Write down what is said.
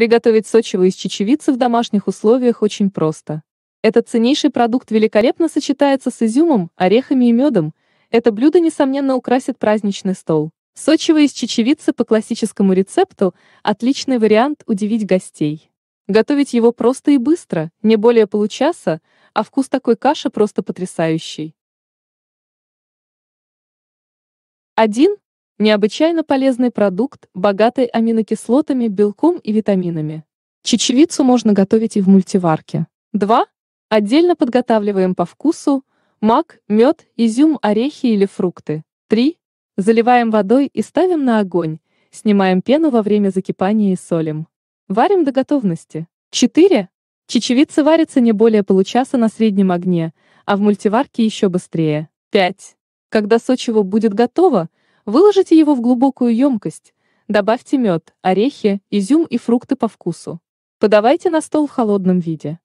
Приготовить сочево из чечевицы в домашних условиях очень просто. Этот ценнейший продукт великолепно сочетается с изюмом, орехами и медом. Это блюдо, несомненно, украсит праздничный стол. Сочево из чечевицы по классическому рецепту – отличный вариант удивить гостей. Готовить его просто и быстро, не более получаса, а вкус такой каши просто потрясающий. 1. Необычайно полезный продукт, богатый аминокислотами, белком и витаминами. Чечевицу можно готовить и в мультиварке. 2. Отдельно подготавливаем по вкусу мак, мед, изюм, орехи или фрукты. 3. Заливаем водой и ставим на огонь. Снимаем пену во время закипания и солим. Варим до готовности. 4. Чечевица варится не более получаса на среднем огне, а в мультиварке еще быстрее. 5. Когда сочево будет готово, Выложите его в глубокую емкость, добавьте мед, орехи, изюм и фрукты по вкусу. Подавайте на стол в холодном виде.